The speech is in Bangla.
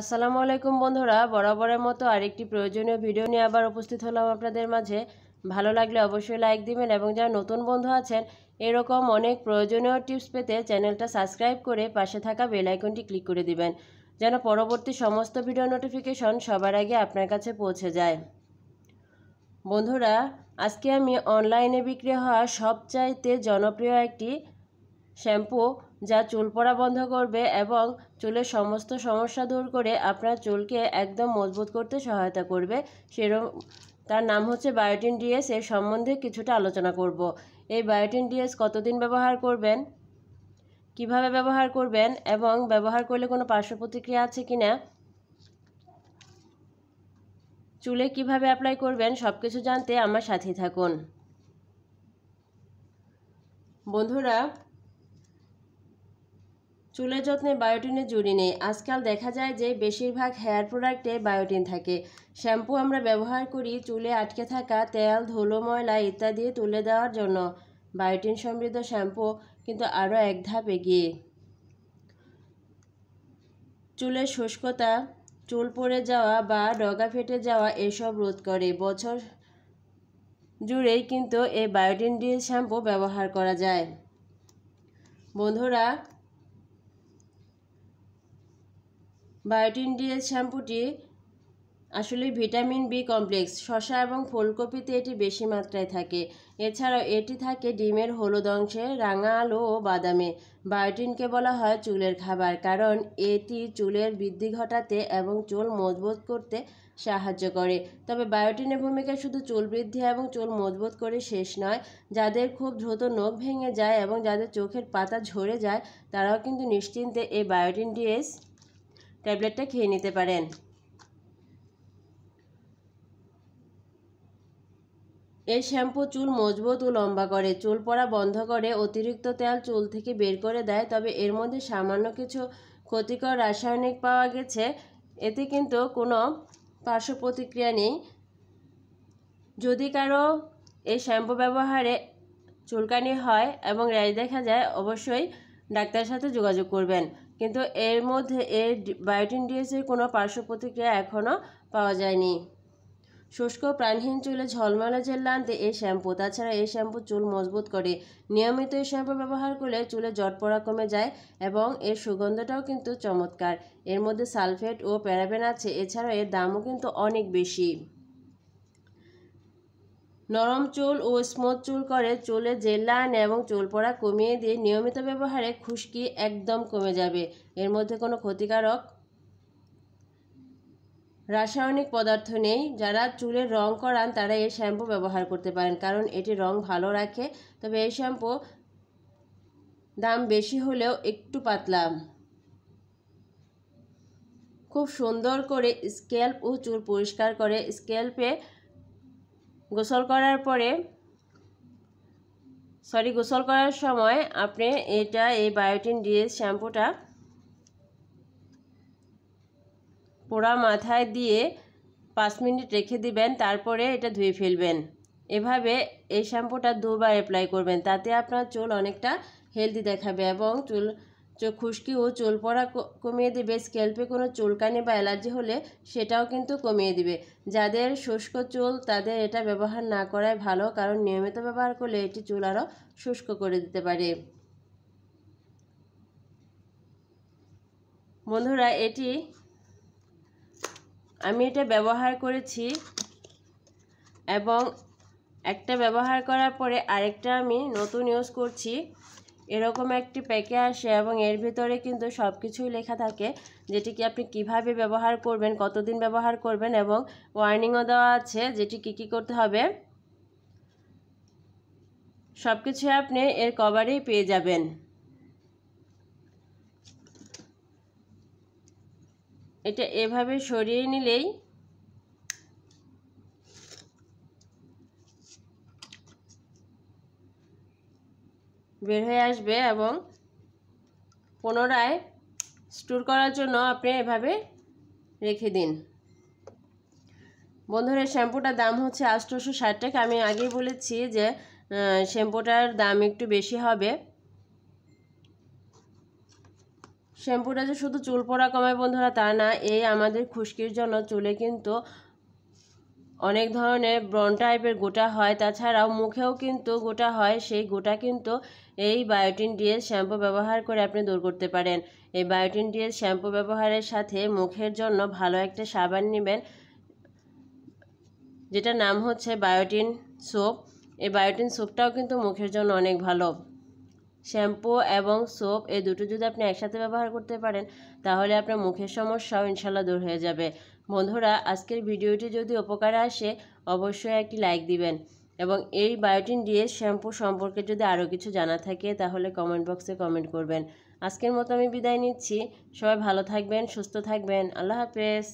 আসসালামু আলাইকুম বন্ধুরা বরাবরের মতো আরেকটি প্রয়োজনীয় ভিডিও নিয়ে আবার উপস্থিত হলাম আপনাদের মাঝে ভালো লাগলে অবশ্যই লাইক দিবেন এবং যারা নতুন বন্ধু আছেন এরকম অনেক প্রয়োজনীয় টিপস পেতে চ্যানেলটা সাবস্ক্রাইব করে পাশে থাকা আইকনটি ক্লিক করে দিবেন যেন পরবর্তী সমস্ত ভিডিও নোটিফিকেশন সবার আগে আপনার কাছে পৌঁছে যায় বন্ধুরা আজকে আমি অনলাইনে বিক্রি হওয়া সবচাইতে জনপ্রিয় একটি শ্যাম্পু যা চুল পড়া বন্ধ করবে এবং চুলের সমস্ত সমস্যা দূর করে আপনার চুলকে একদম মজবুত করতে সহায়তা করবে সেরকম তার নাম হচ্ছে বায়োটিন ডিএস এর সম্বন্ধে কিছুটা আলোচনা করব এই বায়োটিন ডিএস কতদিন ব্যবহার করবেন কিভাবে ব্যবহার করবেন এবং ব্যবহার করলে কোনো পার্শ্ব প্রতিক্রিয়া আছে কি না চুলে কিভাবে অ্যাপ্লাই করবেন সব কিছু জানতে আমার সাথেই থাকুন বন্ধুরা চুলের যত্নে বায়োটিনের জুড়ি নেই আজকাল দেখা যায় যে বেশিরভাগ হেয়ার প্রোডাক্টে বায়োটিন থাকে শ্যাম্পু আমরা ব্যবহার করি চুলে আটকে থাকা তেল ধুলো ময়লা ইত্যাদি তুলে দেওয়ার জন্য বায়োটিন সমৃদ্ধ শ্যাম্পু কিন্তু আরও এক ধাপ এগিয়ে চুলের শুষ্কতা চুল পড়ে যাওয়া বা ডগা ফেটে যাওয়া এসব রোধ করে বছর জুড়েই কিন্তু এই বায়োটিন ডিল শ্যাম্পু ব্যবহার করা যায় বন্ধুরা বায়োটিন এর শ্যাম্পুটি আসলে ভিটামিন বি কমপ্লেক্স শশা এবং ফুলকপিতে এটি বেশি মাত্রায় থাকে এছাড়াও এটি থাকে ডিমের হলুদ অংশে রাঙা আলো ও বাদামে বায়োটিনকে বলা হয় চুলের খাবার কারণ এটি চুলের বৃদ্ধি ঘটাতে এবং চুল মজবুত করতে সাহায্য করে তবে বায়োটিনের ভূমিকা শুধু চুল বৃদ্ধি এবং চুল মজবুত করে শেষ নয় যাদের খুব দ্রুত নখ ভেঙে যায় এবং যাদের চোখের পাতা ঝরে যায় তারাও কিন্তু নিশ্চিন্তে এই বায়োটিন ডিএস ট্যাবলেটটা খেয়ে নিতে পারেন এই শ্যাম্পু চুল মজবুত ও লম্বা করে চুল পড়া বন্ধ করে অতিরিক্ত তেল চুল থেকে বের করে দেয় তবে এর মধ্যে সামান্য কিছু ক্ষতিকর রাসায়নিক পাওয়া গেছে এতে কিন্তু কোনো পার্শ্ব প্রতিক্রিয়া নেই যদি কারো এই শ্যাম্পু ব্যবহারে চুলকানি হয় এবং র্যাশ দেখা যায় অবশ্যই ডাক্তারের সাথে যোগাযোগ করবেন কিন্তু এর মধ্যে এর বায়োটিন ডিএসের কোনো পার্শ্ব প্রতিক্রিয়া এখনও পাওয়া যায়নি শুষ্ক প্রাণহীন চুলে ঝলমলে জেল আনতে এই শ্যাম্পু তাছাড়া এই শ্যাম্পু চুল মজবুত করে নিয়মিত এই শ্যাম্পু ব্যবহার করলে চুলে জট পড়া কমে যায় এবং এর সুগন্ধটাও কিন্তু চমৎকার এর মধ্যে সালফেট ও প্যারাবেন আছে এছাড়াও এর দামও কিন্তু অনেক বেশি নরম চুল ও স্মুথ চুল করে চুলে জেলান এবং চুল পড়া কমিয়ে দিয়ে নিয়মিত ব্যবহারে খুশকি একদম কমে যাবে এর মধ্যে কোনো ক্ষতিকারক রাসায়নিক পদার্থ নেই যারা চুলের রং করান তারা এই শ্যাম্পু ব্যবহার করতে পারেন কারণ এটি রং ভালো রাখে তবে এই শ্যাম্পু দাম বেশি হলেও একটু পাতলা খুব সুন্দর করে স্ক্যাল্প ও চুল পরিষ্কার করে স্ক্যাল্পে গোসল করার পরে সরি গোসল করার সময় আপনি এটা এই বায়োটিন ডিএ শ্যাম্পুটা পোড়া মাথায় দিয়ে পাঁচ মিনিট রেখে দিবেন তারপরে এটা ধুয়ে ফেলবেন এভাবে এই শ্যাম্পুটা দুবার অ্যাপ্লাই করবেন তাতে আপনার চুল অনেকটা হেলদি দেখাবে এবং চুল চোখ খুশকি ও চুল পড়া কমিয়ে দেবে স্ক্যাল্পে কোনো চুলকানি বা অ্যালার্জি হলে সেটাও কিন্তু কমিয়ে দিবে যাদের শুষ্ক চুল তাদের এটা ব্যবহার না করাই ভালো কারণ নিয়মিত ব্যবহার করলে এটি চুল আরও শুষ্ক করে দিতে পারে বন্ধুরা এটি আমি এটা ব্যবহার করেছি এবং একটা ব্যবহার করার পরে আরেকটা আমি নতুন ইউজ করছি এরকম একটি প্যাকে আসে এবং এর ভিতরে কিন্তু সব কিছুই লেখা থাকে যেটিকে আপনি কিভাবে ব্যবহার করবেন কতদিন ব্যবহার করবেন এবং ওয়ার্নিংও দেওয়া আছে যেটি কি কি করতে হবে সব কিছু আপনি এর কভারেই পেয়ে যাবেন এটা এভাবে সরিয়ে নিলেই বের হয়ে আসবে এবং পুনরায় স্টোর করার জন্য আপনি এভাবে রেখে দিন বন্ধুরা শ্যাম্পুটার দাম হচ্ছে আষ্টশো ষাট টাকা আমি আগেই বলেছি যে শ্যাম্পুটার দাম একটু বেশি হবে শ্যাম্পুটা যে শুধু চুল পড়া কমায় বন্ধুরা তা না এই আমাদের খুশকির জন্য চুলে কিন্তু অনেক ধরনের ব্রন টাইপের গোটা হয় তাছাড়াও মুখেও কিন্তু গোটা হয় সেই গোটা কিন্তু এই বায়োটিন ডিএস শ্যাম্পু ব্যবহার করে আপনি দূর করতে পারেন এই বায়োটিন ডিএস শ্যাম্পু ব্যবহারের সাথে মুখের জন্য ভালো একটা সাবান নেবেন যেটা নাম হচ্ছে বায়োটিন সোপ এই বায়োটিন সোপটাও কিন্তু মুখের জন্য অনেক ভালো শ্যাম্পু এবং সোপ এই দুটো যদি আপনি একসাথে ব্যবহার করতে পারেন তাহলে আপনার মুখের সমস্যাও ইনশাল্লাহ দূর হয়ে যাবে বন্ধুরা আজকের ভিডিওটি যদি উপকারে আসে অবশ্যই একটি লাইক দিবেন এবং এই বায়োটিন ডিএস শ্যাম্পু সম্পর্কে যদি আরও কিছু জানা থাকে তাহলে কমেন্ট বক্সে কমেন্ট করবেন আজকের মতো আমি বিদায় নিচ্ছি সবাই ভালো থাকবেন সুস্থ থাকবেন আল্লাহ হাফেজ